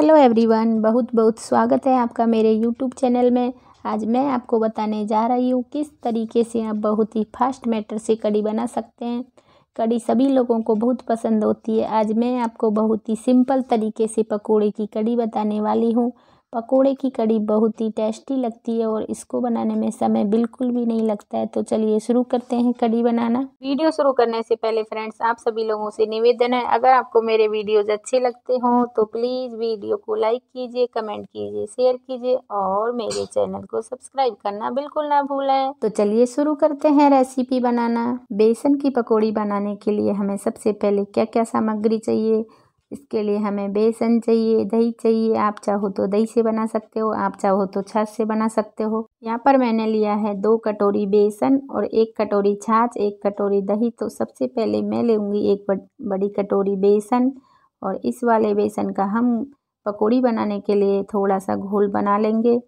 hello everyone बहुत बहुत स्वागत है आपका मेरे यूट्यूब चैनल में आज मैं आपको बताने जा रही हूँ किस तरीके से आप बहुत ही फास्ट मैटर से कड़ी बना सकते हैं कड़ी सभी लोगों को बहुत पसंद होती है आज मैं आपको बहुत ही सिंपल तरीके से पकोड़े की कड़ी बताने वाली हूँ पकोड़े की कड़ी बहुत ही टेस्टी लगती है और इसको बनाने में समय बिल्कुल भी नहीं लगता है तो चलिए शुरू करते हैं कड़ी बनाना वीडियो शुरू करने से पहले फ्रेंड्स आप सभी लोगों से निवेदन है अगर आपको मेरे वीडियोज अच्छे लगते हो तो प्लीज़ वीडियो को लाइक कीजिए कमेंट कीजिए शेयर कीजिए और मेरे चैनल को सब्सक्राइब करना बिल्कुल ना भूलें तो चलिए शुरू करते हैं रेसिपी बनाना बेसन की पकौड़ी बनाने के लिए हमें सबसे पहले क्या क्या सामग्री चाहिए इसके लिए हमें बेसन चाहिए दही चाहिए आप चाहो तो दही से बना सकते हो आप चाहो तो छाछ से बना सकते हो यहाँ पर मैंने लिया है दो कटोरी बेसन और एक कटोरी छाछ एक कटोरी दही तो सबसे पहले मैं लूँगी एक बड़ी कटोरी बेसन और इस वाले बेसन का हम पकौड़ी बनाने के लिए थोड़ा सा घोल बना लेंगे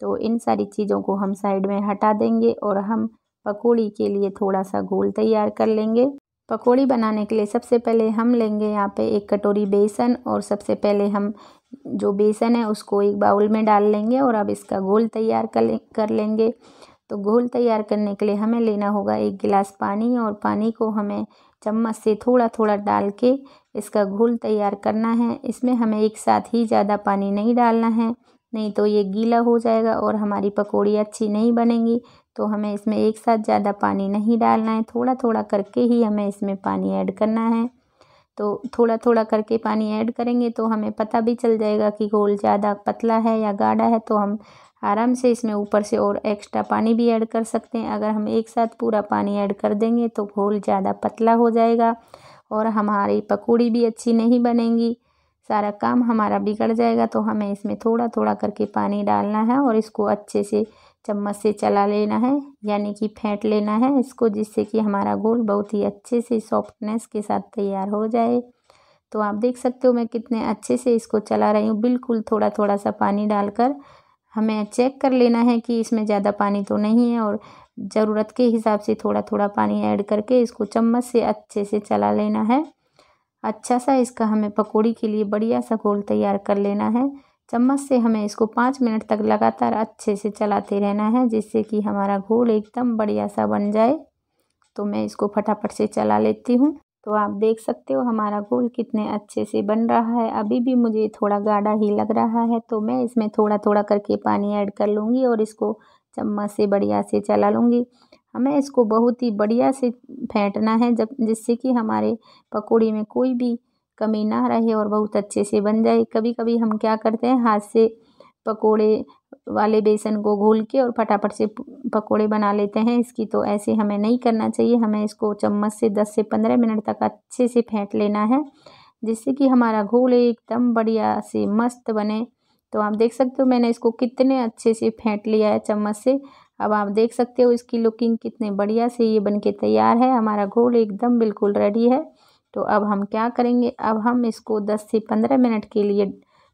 तो इन सारी चीज़ों को हम साइड में हटा देंगे और हम पकौड़ी के लिए थोड़ा सा घोल तैयार कर लेंगे पकौड़ी बनाने के लिए सबसे पहले हम लेंगे यहाँ पे एक कटोरी बेसन और सबसे पहले हम जो बेसन है उसको एक बाउल में डाल लेंगे और अब इसका घोल तैयार कर कर लेंगे तो घोल तैयार करने के लिए हमें लेना होगा एक गिलास पानी और पानी को हमें चम्मच से थोड़ा थोड़ा डाल के इसका घोल तैयार करना है इसमें हमें एक साथ ही ज़्यादा पानी नहीं डालना है नहीं तो ये गीला हो जाएगा और हमारी पकौड़ी अच्छी नहीं बनेंगी तो हमें इसमें एक साथ ज़्यादा पानी नहीं डालना है थोड़ा थोड़ा करके ही हमें इसमें पानी ऐड करना है तो थोड़ा थोड़ा करके पानी ऐड करेंगे तो हमें पता भी चल जाएगा कि घोल ज़्यादा पतला है या गाढ़ा है तो हम आराम से इसमें ऊपर से और एक्स्ट्रा पानी भी ऐड कर सकते हैं अगर हम एक साथ पूरा पानी ऐड कर देंगे तो घोल ज़्यादा पतला हो जाएगा और हमारी पकौड़ी भी अच्छी नहीं बनेंगी सारा काम हमारा बिगड़ जाएगा तो हमें इसमें थोड़ा थोड़ा करके पानी डालना है और इसको अच्छे से चम्मच से चला लेना है यानी कि फेंट लेना है इसको जिससे कि हमारा घोल बहुत ही अच्छे से सॉफ्टनेस के साथ तैयार हो जाए तो आप देख सकते हो मैं कितने अच्छे से इसको चला रही हूँ बिल्कुल थोड़ा थोड़ा सा पानी डालकर हमें चेक कर लेना है कि इसमें ज़्यादा पानी तो नहीं है और ज़रूरत के हिसाब से थोड़ा थोड़ा पानी ऐड करके इसको चम्मच से अच्छे से चला लेना है अच्छा सा इसका हमें पकौड़ी के लिए बढ़िया सा घोल तैयार कर लेना है चम्मच से हमें इसको पाँच मिनट तक लगातार अच्छे से चलाते रहना है जिससे कि हमारा घोल एकदम बढ़िया सा बन जाए तो मैं इसको फटाफट से चला लेती हूँ तो आप देख सकते हो हमारा घोल कितने अच्छे से बन रहा है अभी भी मुझे थोड़ा गाढ़ा ही लग रहा है तो मैं इसमें थोड़ा थोड़ा करके पानी ऐड कर लूँगी और इसको चम्मच से बढ़िया से चला लूँगी हमें इसको बहुत ही बढ़िया से फेंटना है जब जिससे कि हमारे पकौड़ी में कोई भी कमी ना रहे और बहुत अच्छे से बन जाए कभी कभी हम क्या करते हैं हाथ से पकोड़े वाले बेसन को घोल के और फटाफट से पकोड़े बना लेते हैं इसकी तो ऐसे हमें नहीं करना चाहिए हमें इसको चम्मच से दस से पंद्रह मिनट तक अच्छे से फेंट लेना है जिससे कि हमारा घोल एकदम बढ़िया से मस्त बने तो आप देख सकते हो मैंने इसको कितने अच्छे से फेंट लिया है चम्मच से अब आप देख सकते हो इसकी लुकिंग कितने बढ़िया से ये बनके तैयार है हमारा घोल एकदम बिल्कुल रेडी है तो अब हम क्या करेंगे अब हम इसको 10 से 15 मिनट के लिए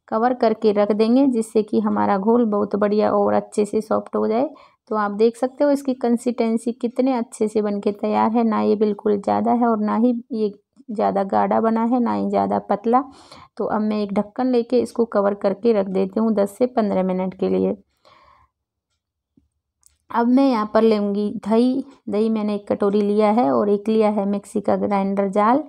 कवर करके रख देंगे जिससे कि हमारा घोल बहुत बढ़िया और अच्छे से सॉफ्ट हो जाए तो आप देख सकते हो इसकी कंसिस्टेंसी कितने अच्छे से बनके तैयार है ना ये बिल्कुल ज़्यादा है और ना ही ये ज़्यादा गाढ़ा बना है ना ही ज़्यादा पतला तो अब मैं एक ढक्कन लेके इसको कवर करके रख देती हूँ दस से पंद्रह मिनट के लिए अब मैं यहाँ पर लूँगी दही दही मैंने एक कटोरी लिया है और एक लिया है मिक्सी का ग्राइंडर जाल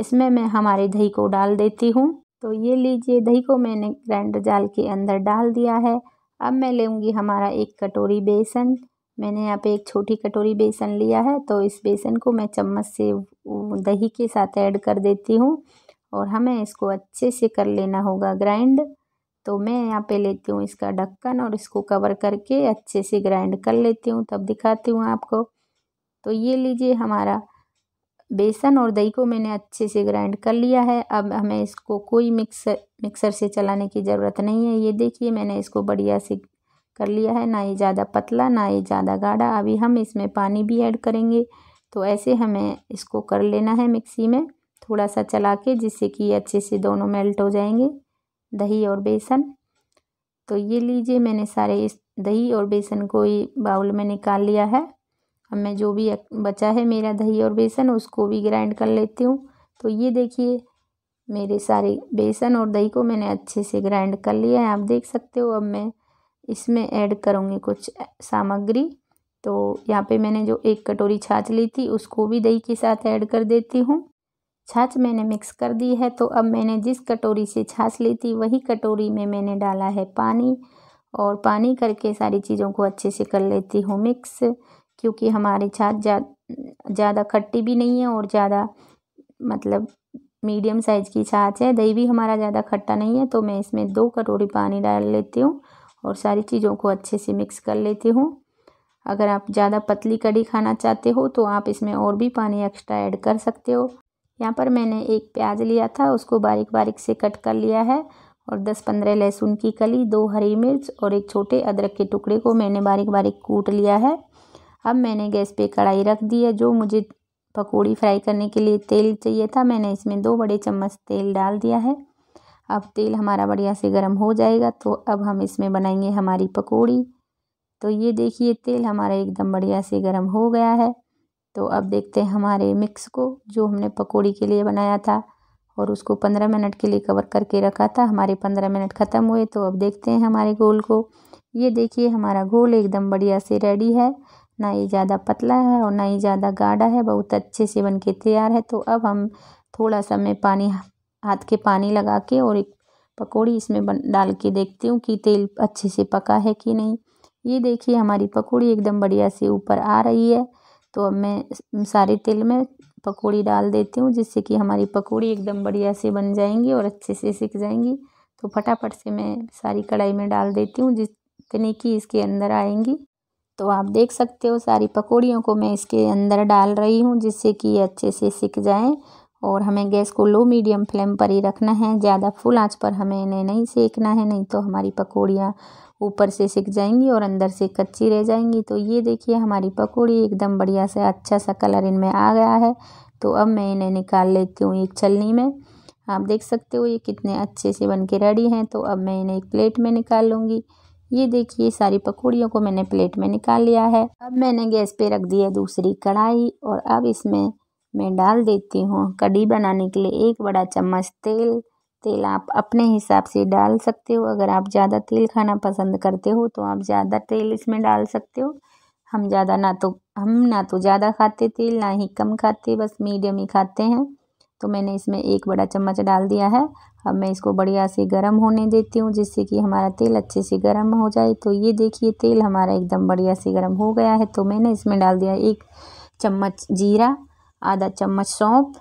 इसमें मैं हमारे दही को डाल देती हूँ तो ये लीजिए दही को मैंने ग्राइंडर जाल के अंदर डाल दिया है अब मैं लूँगी हमारा एक कटोरी बेसन मैंने यहाँ पे एक छोटी कटोरी बेसन लिया है तो इस बेसन को मैं चम्मच से दही के साथ ऐड कर देती हूँ और हमें इसको अच्छे से कर लेना होगा ग्राइंड तो मैं यहाँ पे लेती हूँ इसका ढक्कन और इसको कवर करके अच्छे से ग्राइंड कर लेती हूँ तब दिखाती हूँ आपको तो ये लीजिए हमारा बेसन और दही को मैंने अच्छे से ग्राइंड कर लिया है अब हमें इसको कोई मिक्सर मिक्सर से चलाने की ज़रूरत नहीं है ये देखिए मैंने इसको बढ़िया से कर लिया है ना ये ज़्यादा पतला ना ये ज़्यादा गाढ़ा अभी हम इसमें पानी भी ऐड करेंगे तो ऐसे हमें इसको कर लेना है मिक्सी में थोड़ा सा चला के जिससे कि अच्छे से दोनों मेल्ट हो जाएंगे दही और बेसन तो ये लीजिए मैंने सारे इस दही और बेसन को ही बाउल में निकाल लिया है अब मैं जो भी बचा है मेरा दही और बेसन उसको भी ग्राइंड कर लेती हूँ तो ये देखिए मेरे सारे बेसन और दही को मैंने अच्छे से ग्राइंड कर लिया है आप देख सकते हो अब मैं इसमें ऐड करूँगी कुछ सामग्री तो यहाँ पे मैंने जो एक कटोरी छाछ ली थी उसको भी दही के साथ ऐड कर देती हूँ छाछ मैंने मिक्स कर दी है तो अब मैंने जिस कटोरी से छाछ ली थी वही कटोरी में मैंने डाला है पानी और पानी करके सारी चीज़ों को अच्छे से कर लेती हूँ मिक्स क्योंकि हमारी छाछ ज़्यादा जा, खट्टी भी नहीं है और ज़्यादा मतलब मीडियम साइज़ की छाछ है दही भी हमारा ज़्यादा खट्टा नहीं है तो मैं इसमें दो कटोरी पानी डाल लेती हूँ और सारी चीज़ों को अच्छे से मिक्स कर लेती हूँ अगर आप ज़्यादा पतली कड़ी खाना चाहते हो तो आप इसमें और भी पानी एक्स्ट्रा ऐड कर सकते हो यहाँ पर मैंने एक प्याज लिया था उसको बारीक बारीक से कट कर लिया है और 10-15 लहसुन की कली दो हरी मिर्च और एक छोटे अदरक के टुकड़े को मैंने बारीक बारीक कूट लिया है अब मैंने गैस पे कढ़ाई रख दी है जो मुझे पकौड़ी फ्राई करने के लिए तेल चाहिए था मैंने इसमें दो बड़े चम्मच तेल डाल दिया है अब तेल हमारा बढ़िया से गर्म हो जाएगा तो अब हम इसमें बनाएंगे हमारी पकौड़ी तो ये देखिए तेल हमारा एकदम बढ़िया से गर्म हो गया है तो अब देखते हैं हमारे मिक्स को जो हमने पकौड़ी के लिए बनाया था और उसको पंद्रह मिनट के लिए कवर करके रखा था हमारे पंद्रह मिनट ख़त्म हुए तो अब देखते हैं हमारे घोल को ये देखिए हमारा घोल एकदम बढ़िया से रेडी है ना ही ज़्यादा पतला है और ना ही ज़्यादा गाढ़ा है बहुत अच्छे से बन के तैयार है तो अब हम थोड़ा सा मैं पानी हाथ के पानी लगा के और एक पकौड़ी इसमें बन डाल के देखती हूँ कि तेल अच्छे से पका है कि नहीं ये देखिए हमारी पकौड़ी एकदम बढ़िया से ऊपर आ रही है तो अब मैं सारे तेल में पकौड़ी डाल देती हूँ जिससे कि हमारी पकौड़ी एकदम बढ़िया से बन जाएंगी और अच्छे से सिक जाएंगी तो फटाफट से मैं सारी कढ़ाई में डाल देती हूँ जितनी कि इसके अंदर आएंगी तो आप देख सकते हो सारी पकौड़ियों को मैं इसके अंदर डाल रही हूँ जिससे कि ये अच्छे से सिक जाए और हमें गैस को लो मीडियम फ्लेम पर ही रखना है ज़्यादा फुल आँच पर हमें इन्हें नहीं सेकना है नहीं तो हमारी पकौड़ियाँ ऊपर से सिक जाएंगी और अंदर से कच्ची रह जाएंगी तो ये देखिए हमारी पकौड़ी एकदम बढ़िया से अच्छा सा कलर इनमें आ गया है तो अब मैं इन्हें निकाल लेती हूँ एक छलनी में आप देख सकते हो ये कितने अच्छे से बन के रेडी हैं तो अब मैं इन्हें एक प्लेट में निकाल लूँगी ये देखिए सारी पकौड़ियों को मैंने प्लेट में निकाल लिया है अब मैंने गैस पर रख दिया दूसरी कढ़ाई और अब इसमें मैं डाल देती हूँ कड़ी बनाने के लिए एक बड़ा चम्मच तेल तेल आप अपने हिसाब से डाल सकते हो अगर आप ज़्यादा तेल खाना पसंद करते हो तो आप ज़्यादा तेल इसमें डाल सकते हो हम ज़्यादा ना तो हम ना तो ज़्यादा खाते तेल ना ही कम खाते बस मीडियम ही खाते हैं तो मैंने इसमें एक बड़ा चम्मच डाल दिया है अब मैं इसको बढ़िया से गर्म होने देती हूँ जिससे कि हमारा तेल अच्छे से गर्म हो जाए तो ये देखिए तेल हमारा एकदम बढ़िया से गर्म हो गया है तो मैंने इसमें डाल दिया एक चम्मच जीरा आधा चम्मच सौंफ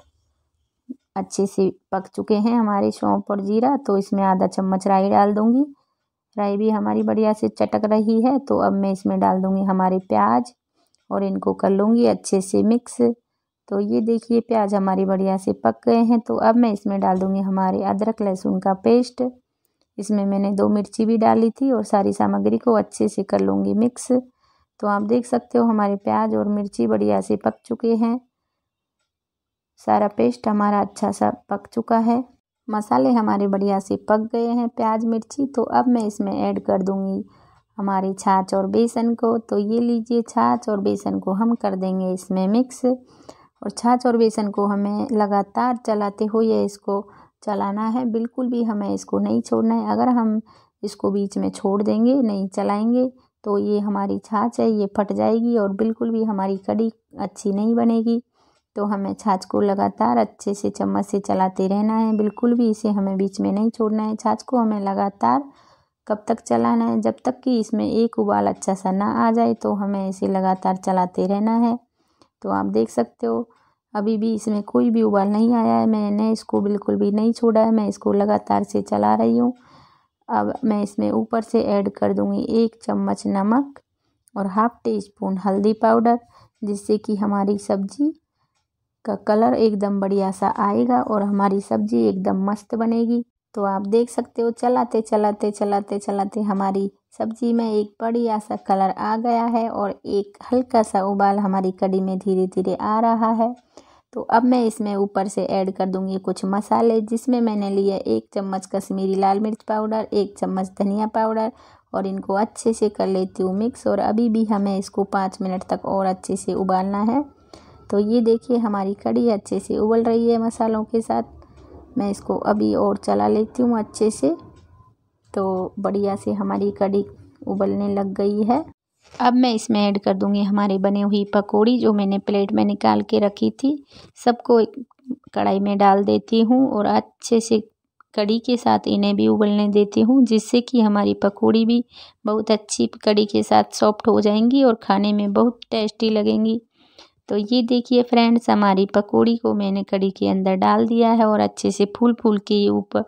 अच्छे से पक चुके हैं हमारे सौंप और जीरा तो इसमें आधा चम्मच राई डाल दूँगी राई भी हमारी बढ़िया से चटक रही है तो अब मैं इसमें डाल दूँगी हमारे प्याज और इनको कर लूँगी अच्छे से मिक्स तो ये देखिए प्याज हमारी बढ़िया से पक गए हैं तो अब मैं इसमें डाल दूँगी हमारे अदरक लहसुन का पेस्ट इसमें मैंने दो मिर्ची भी डाली थी और सारी सामग्री को अच्छे से कर लूँगी मिक्स तो आप देख सकते हो हमारे प्याज और मिर्ची बढ़िया से पक चुके हैं सारा पेस्ट हमारा अच्छा सा पक चुका है मसाले हमारे बढ़िया से पक गए हैं प्याज मिर्ची तो अब मैं इसमें ऐड कर दूंगी हमारी छाछ और बेसन को तो ये लीजिए छाछ और बेसन को हम कर देंगे इसमें मिक्स और छाछ और बेसन को हमें लगातार चलाते हुए इसको चलाना है बिल्कुल भी हमें इसको नहीं छोड़ना है अगर हम इसको बीच में छोड़ देंगे नहीं चलाएंगे तो ये हमारी छाछ है ये फट जाएगी और बिल्कुल भी हमारी कड़ी अच्छी नहीं बनेगी तो हमें छाछ को लगातार अच्छे से चम्मच से चलाते रहना है बिल्कुल भी इसे हमें बीच में नहीं छोड़ना है छाछ को हमें लगातार कब तक चलाना है जब तक कि इसमें एक उबाल अच्छा सा ना आ जाए तो हमें इसे लगातार चलाते रहना है तो आप देख सकते हो अभी भी इसमें कोई भी उबाल नहीं आया है मैंने इसको बिल्कुल भी नहीं छोड़ा है मैं इसको लगातार से चला रही हूँ अब मैं इसमें ऊपर से ऐड कर दूँगी एक चम्मच नमक और हाफ़ टी स्पून हल्दी पाउडर जिससे कि हमारी सब्ज़ी का कलर एकदम बढ़िया सा आएगा और हमारी सब्जी एकदम मस्त बनेगी तो आप देख सकते हो चलाते चलाते चलाते चलाते हमारी सब्जी में एक बढ़िया सा कलर आ गया है और एक हल्का सा उबाल हमारी कड़ी में धीरे धीरे आ रहा है तो अब मैं इसमें ऊपर से ऐड कर दूंगी कुछ मसाले जिसमें मैंने लिया एक चम्मच कश्मीरी लाल मिर्च पाउडर एक चम्मच धनिया पाउडर और इनको अच्छे से कर लेती हूँ मिक्स और अभी भी हमें इसको पाँच मिनट तक और अच्छे से उबालना है तो ये देखिए हमारी कड़ी अच्छे से उबल रही है मसालों के साथ मैं इसको अभी और चला लेती हूँ अच्छे से तो बढ़िया से हमारी कड़ी उबलने लग गई है अब मैं इसमें ऐड कर दूंगी हमारी बनी हुई पकौड़ी जो मैंने प्लेट में निकाल के रखी थी सबको कढ़ाई में डाल देती हूँ और अच्छे से कड़ी के साथ इन्हें भी उबलने देती हूँ जिससे कि हमारी पकौड़ी भी बहुत अच्छी कड़ी के साथ सॉफ्ट हो जाएंगी और खाने में बहुत टेस्टी लगेंगी तो ये देखिए फ्रेंड्स हमारी पकौड़ी को मैंने कड़ी के अंदर डाल दिया है और अच्छे से फूल फूल के ऊपर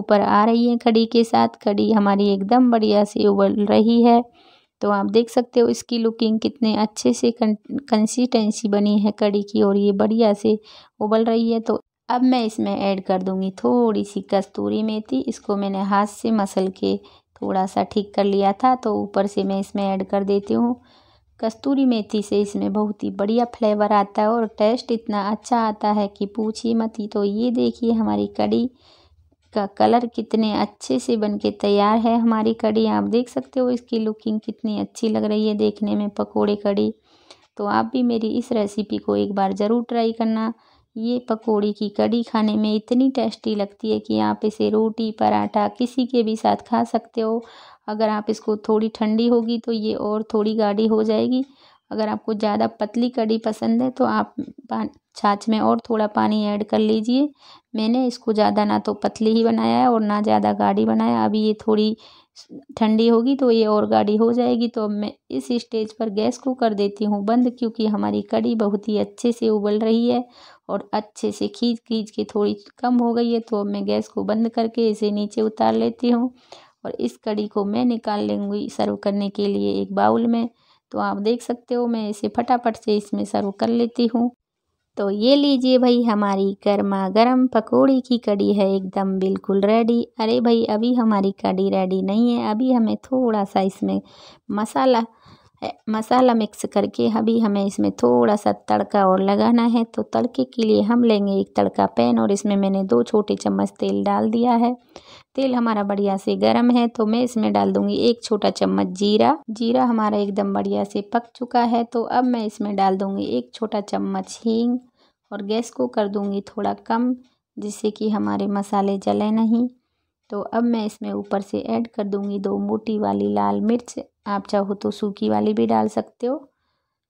ऊपर आ रही है कड़ी के साथ कड़ी हमारी एकदम बढ़िया से उबल रही है तो आप देख सकते हो इसकी लुकिंग कितने अच्छे से कं कंसिस्टेंसी बनी है कड़ी की और ये बढ़िया से उबल रही है तो अब मैं इसमें ऐड कर दूंगी थोड़ी सी कस्तूरी मेथी इसको मैंने हाथ से मसल के थोड़ा सा ठीक कर लिया था तो ऊपर से मैं इसमें ऐड कर देती हूँ कस्तूरी मेथी से इसमें बहुत ही बढ़िया फ्लेवर आता है और टेस्ट इतना अच्छा आता है कि पूछिए मत ही तो ये देखिए हमारी कड़ी का कलर कितने अच्छे से बनके तैयार है हमारी कड़ी आप देख सकते हो इसकी लुकिंग कितनी अच्छी लग रही है देखने में पकोड़े कड़ी तो आप भी मेरी इस रेसिपी को एक बार ज़रूर ट्राई करना ये पकोड़ी की कड़ी खाने में इतनी टेस्टी लगती है कि आप इसे रोटी पराठा किसी के भी साथ खा सकते हो अगर आप इसको थोड़ी ठंडी होगी तो ये और थोड़ी गाढ़ी हो जाएगी अगर आपको ज़्यादा पतली कड़ी पसंद है तो आप छाछ में और थोड़ा पानी ऐड कर लीजिए मैंने इसको ज़्यादा ना तो पतली ही बनाया है और ना ज़्यादा गाढ़ी बनाया अभी ये थोड़ी ठंडी होगी तो ये और गाढ़ी हो जाएगी तो मैं इस स्टेज पर गैस को कर देती हूँ बंद क्योंकि हमारी कड़ी बहुत ही अच्छे से उबल रही है और अच्छे से खींच खींच के थोड़ी कम हो गई है तो मैं गैस को बंद करके इसे नीचे उतार लेती हूँ और इस कड़ी को मैं निकाल लूँगी सर्व करने के लिए एक बाउल में तो आप देख सकते हो मैं इसे फटाफट से इसमें सर्व कर लेती हूँ तो ये लीजिए भाई हमारी गर्मा गर्म पकौड़ी की कड़ी है एकदम बिल्कुल रेडी अरे भाई अभी हमारी कड़ी रेडी नहीं है अभी हमें थोड़ा सा इसमें मसाला मसाला मिक्स करके अभी हमें इसमें थोड़ा सा तड़का और लगाना है तो तड़के के लिए हम लेंगे एक तड़का पैन और इसमें मैंने दो छोटे चम्मच तेल डाल दिया है तेल हमारा बढ़िया से गर्म है तो मैं इसमें डाल दूंगी एक छोटा चम्मच जीरा जीरा हमारा एकदम बढ़िया से पक चुका है तो अब मैं इसमें डाल दूंगी एक छोटा चम्मच हींग और गैस को कर दूंगी थोड़ा कम जिससे कि हमारे मसाले जले नहीं तो अब मैं इसमें ऊपर से ऐड कर दूंगी दो मोटी वाली लाल मिर्च आप चाहो तो सूखी वाली भी डाल सकते हो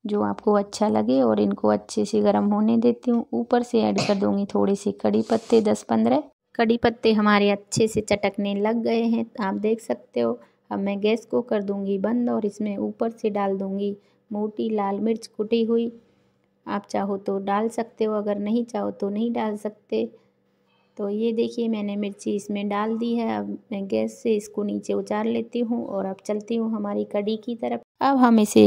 जो आपको अच्छा लगे और इनको अच्छे से गर्म होने देती हूँ ऊपर से ऐड कर दूंगी थोड़े से कड़ी पत्ते दस पंद्रह कड़ी पत्ते हमारे अच्छे से चटकने लग गए हैं आप देख सकते हो अब मैं गैस को कर दूंगी बंद और इसमें ऊपर से डाल दूंगी मोटी लाल मिर्च कुटी हुई आप चाहो तो डाल सकते हो अगर नहीं चाहो तो नहीं डाल सकते तो ये देखिए मैंने मिर्ची इसमें डाल दी है अब मैं गैस से इसको नीचे उचार लेती हूँ और अब चलती हूँ हमारी कड़ी की तरफ अब हम इसे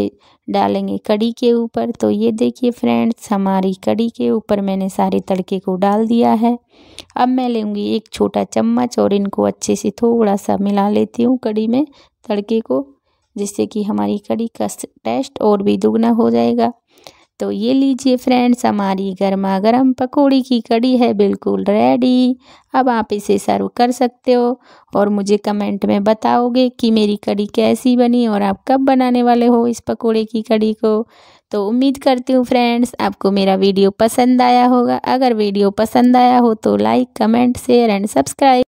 डालेंगे कड़ी के ऊपर तो ये देखिए फ्रेंड्स हमारी कड़ी के ऊपर मैंने सारे तड़के को डाल दिया है अब मैं लूँगी एक छोटा चम्मच और इनको अच्छे से थोड़ा सा मिला लेती हूँ कड़ी में तड़के को जिससे कि हमारी कड़ी का टेस्ट और भी दुगना हो जाएगा तो ये लीजिए फ्रेंड्स हमारी गर्मा गर्म पकौड़ी की कड़ी है बिल्कुल रेडी अब आप इसे सर्व कर सकते हो और मुझे कमेंट में बताओगे कि मेरी कड़ी कैसी बनी और आप कब बनाने वाले हो इस पकौड़े की कड़ी को तो उम्मीद करती हूँ फ्रेंड्स आपको मेरा वीडियो पसंद आया होगा अगर वीडियो पसंद आया हो तो like comment share and subscribe